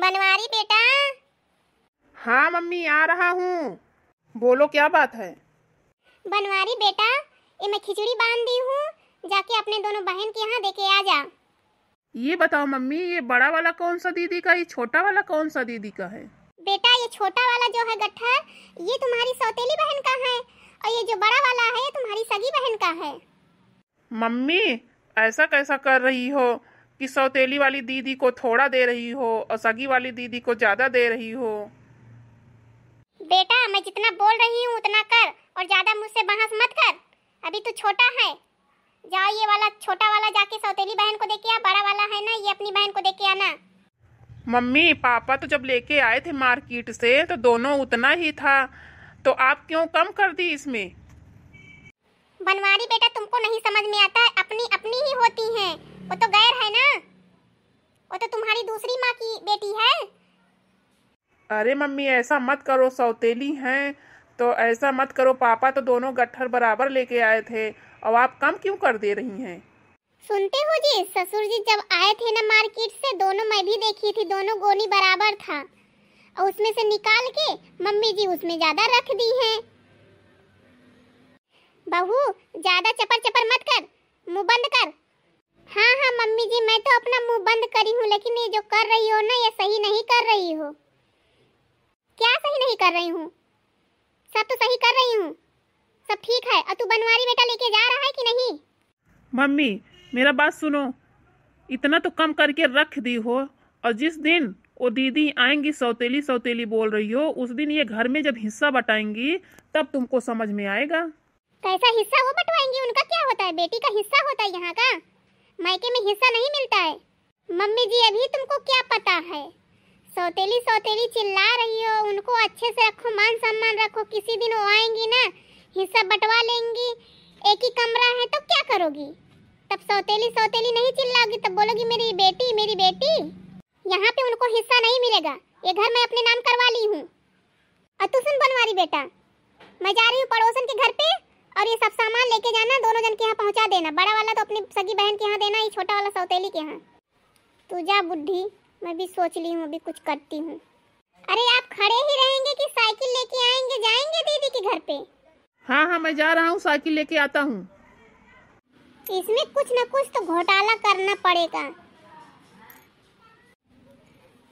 बनवारी बेटा हाँ मम्मी आ रहा हूँ बोलो क्या बात है बनवारी बेटा ये मैं खिचड़ी बांध दी हूँ जाके अपने दोनों बहन के यहाँ देके आ जा ये बताओ मम्मी ये बड़ा वाला कौन सा दीदी का ये छोटा वाला कौन सा दीदी का है बेटा ये छोटा वाला जो है गट्ठा ये तुम्हारी सौतेली बहन का है और ये जो बड़ा वाला है ये तुम्हारी सगी बहन का है मम्मी ऐसा कैसा कर रही हो कि सौतेली वाली दीदी को थोड़ा दे रही हो और सगी वाली दीदी को ज्यादा दे रही हो बेटा मैं जितना बोल रही हूँ उतना कर और ज्यादा मुझसे बहस मत कर अभी तू छोटा है जाओ ये वाला छोटा वाला जाके सौतेली बहन को देके आ बड़ा वाला है ना ये अपनी बहन को देके आना मम्मी पापा तो जब लेके आए थे मार्केट से तो दोनों उतना ही था तो आप क्यों कम कर दी इसमें बनवारी बेटा तुमको नहीं समझ में आता है अपनी अपनी ही होती हैं वो तो गैर है बेटी है अरे मम्मी ऐसा मत करो सौतेली है तो ऐसा मत करो पापा तो दोनों गट्ठर बराबर लेके आए थे और आप कम क्यों कर दे रही हैं सुनते हो जी ससुर जी जब आए थे ना मार्केट से दोनों मैं भी देखी थी दोनों गोली बराबर था और उसमें से निकाल के मम्मी जी उसमें ज्यादा रख दी हैं बहू ज्यादा चपर चपर मत कर मुंह बंद कर हाँ हाँ मम्मी जी मैं तो अपना मुंह बंद करी हूँ लेकिन ये जो कर रही हो ना ये सही नहीं कर रही हो क्या सही नहीं कर रही हूँ सब तो सही कर रही हूँ सब ठीक है और तू बनवारी बेटा लेके जा रहा है कि नहीं मम्मी मेरा बात सुनो इतना तो कम करके रख दी हो और जिस दिन वो दीदी आएंगी सौतेली सौतेली बोल रही हो उस दिन ये घर में जब हिस्सा बटाएंगी तब तुमको समझ में आएगा कैसा हिस्सा वो बटवाएंगी उनका क्या होता है बेटी का हिस्सा होता है यहाँ का मायके में हिस्सा नहीं मिलता है मम्मी जी अभी तुमको क्या पता है सौतेली सौतेली चिल्ला रही हो उनको अच्छे से रखो मान सम्मान रखो किसी दिन वो आएंगी ना हिस्सा बंटवा लेंगी एक ही कमरा है तो क्या करोगी तब सौतेली सौतेली नहीं चिल्लाओगी तब बोलोगी मेरी बेटी मेरी बेटी यहाँ पे उनको हिस्सा नहीं मिलेगा ये घर मैं अपने नाम करवा ली हूँ अतुसन बनवारी बेटा मैं जा रही हूँ पड़ोसन के घर पे और ये सब सामान लेके जाना दोनों जन के यहाँ पहुँचा देना बड़ा वाला तो अपनी सगी बहन के यहाँ देना ये छोटा वाला सौतेली के यहाँ तू जा बुढ़ी मैं भी सोच ली हूँ अभी कुछ करती हूँ अरे आप खड़े ही रहेंगे कि साइकिल लेके आएंगे जाएंगे दीदी के घर पे हाँ हाँ मैं जा रहा हूँ साइकिल लेके आता हूँ इसमें कुछ ना कुछ तो घोटाला करना पड़ेगा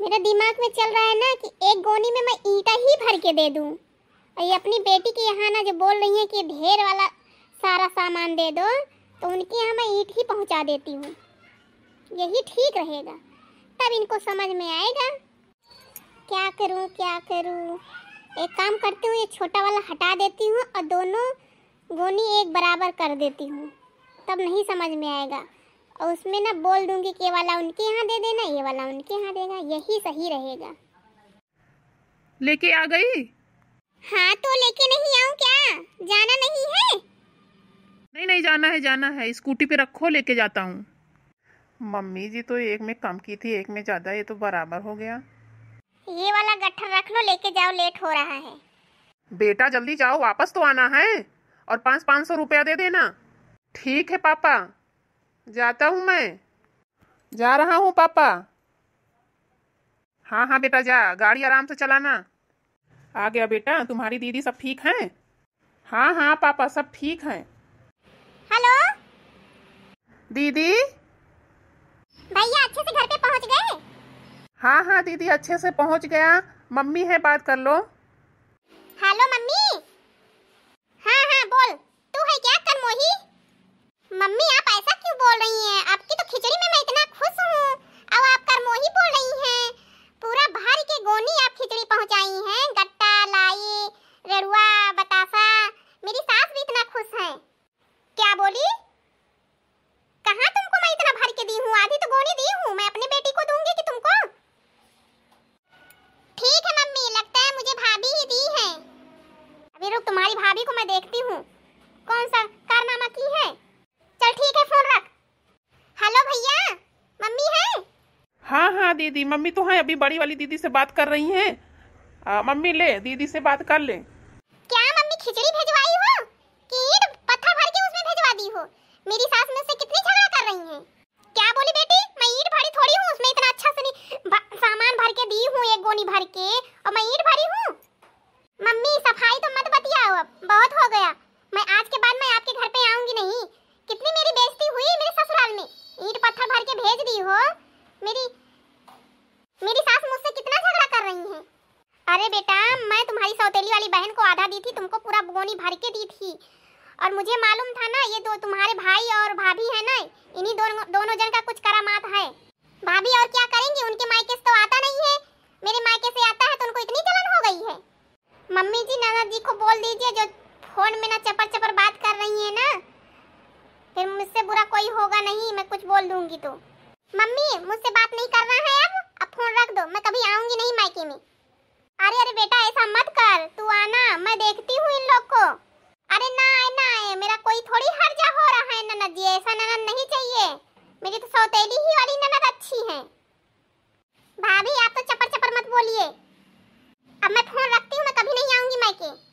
मेरा दिमाग में चल रहा है ना कि एक गोनी में मैं ईटा ही भर के दे दूँ ये अपनी बेटी के यहाँ ना जो बोल रही है कि ढेर वाला सारा सामान दे दो तो उनके यहाँ मैं ईट ही पहुँचा देती हूँ यही ठीक रहेगा तब इनको समझ में आएगा क्या करूँ क्या करूँ एक काम करती हूँ ये छोटा वाला हटा देती हूँ और दोनों गोनी एक बराबर कर देती हूँ तब नहीं समझ में आएगा और उसमें ना बोल दूँगी कि ये वाला उनके यहाँ दे देना ये वाला उनके यहाँ देगा यही सही रहेगा लेके आ गई हाँ तो लेके नहीं आऊँ क्या जाना नहीं है नहीं नहीं जाना है जाना है स्कूटी पे रखो लेके जाता हूँ मम्मी जी तो एक में कम की थी एक में ज़्यादा ये तो बराबर हो गया ये वाला गट्ठर रख लो लेके जाओ लेट हो रहा है बेटा जल्दी जाओ वापस तो आना है और पाँच पाँच सौ रुपया दे देना ठीक है पापा जाता हूँ मैं जा रहा हूँ पापा हाँ हाँ बेटा जा गाड़ी आराम से चलाना आ गया बेटा तुम्हारी दीदी सब ठीक हैं हाँ हाँ पापा सब ठीक हैं हेलो दीदी भैया अच्छे से घर पे पहुंच गए हाँ हाँ दीदी अच्छे से पहुंच गया मम्मी है बात कर लो हेलो मम्मी हाँ हाँ बोल तू है क्या कर मोही मम्मी आप ऐसा क्यों बोल रही हैं आपकी तो खिचड़ी में मैं इतना खुश हूँ देखती हूँ कौन सा कारनामा की है चल ठीक है फोन रख हेलो भैया मम्मी है हाँ हाँ दीदी मम्मी तो हाँ अभी बड़ी वाली दीदी से बात कर रही हैं मम्मी ले दीदी से बात कर ले क्या मम्मी खिचड़ी भिजवाई हो कि ईट पत्थर भर के उसमें भिजवा दी हो मेरी सास मुझसे कितनी झगड़ा कर रही है क्या बोली बेटी मैं ईट भरी थोड़ी हूँ उसमें इतना अच्छा से सामान भर के दी हूँ एक गोनी भर के और मैं ईट भरी हूँ मम्मी सफाई तो मत जाओ अब बहुत हो गया मैं आज के बाद मैं आपके घर पे आऊंगी नहीं कितनी मेरी बेइज्जती हुई मेरे ससुराल में ईंट पत्थर भर के भेज दी हो मेरी मेरी सास मुझसे कितना झगड़ा कर रही हैं अरे बेटा मैं तुम्हारी सौतेली वाली बहन को आधा दी थी तुमको पूरा बोनी भर के दी थी और मुझे मालूम था ना ये दो तुम्हारे भाई और भाभी है ना इन्हीं दोनों दोनों जन का कुछ करामात है भाभी और क्या करेंगी उनके मायके से तो आता नहीं है मेरे मायके से आता है तो उनको इतनी जलन हो गई है मम्मी जी नाना जी को बोल दीजिए जो फोन में ना चपर चपर बात कर रही है ना फिर मुझसे बुरा कोई होगा नहीं मैं कुछ बोल दूंगी तो मम्मी मुझसे बात नहीं करना है अब अब फोन रख दो मैं कभी आऊंगी नहीं मायके में अरे अरे बेटा ऐसा मत कर तू आना मैं देखती हूँ इन लोग को अरे ना आए ना आए मेरा कोई थोड़ी हर्जा हो रहा है ननद जी ऐसा ननद नहीं चाहिए मेरी तो सौतेली ही वाली ननद अच्छी है भाभी आप तो चपर चपर मत बोलिए मैं फोन रखती हूँ मैं कभी नहीं आऊँगी मैके